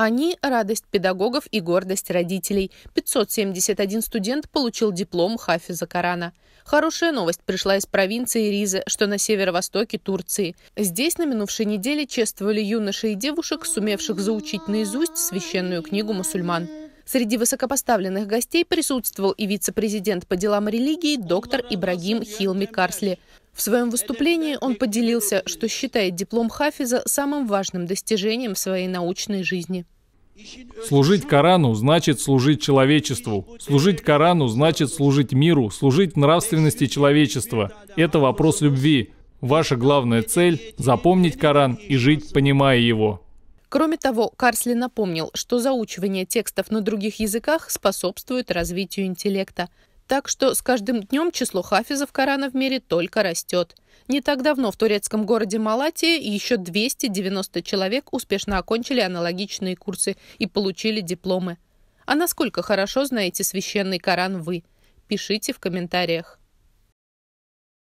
Они – радость педагогов и гордость родителей. 571 студент получил диплом Хафиза Корана. Хорошая новость пришла из провинции Риза, что на северо-востоке Турции. Здесь на минувшей неделе чествовали юношей и девушек, сумевших заучить наизусть священную книгу мусульман. Среди высокопоставленных гостей присутствовал и вице-президент по делам религии доктор Ибрагим Хилми Карсли. В своем выступлении он поделился, что считает диплом Хафиза самым важным достижением в своей научной жизни. Служить Корану значит служить человечеству. Служить Корану значит служить миру, служить нравственности человечества. Это вопрос любви. Ваша главная цель — запомнить Коран и жить, понимая его. Кроме того, Карсли напомнил, что заучивание текстов на других языках способствует развитию интеллекта. Так что с каждым днем число хафизов Корана в мире только растет. Не так давно в турецком городе Малатии еще 290 человек успешно окончили аналогичные курсы и получили дипломы. А насколько хорошо знаете священный Коран вы? Пишите в комментариях.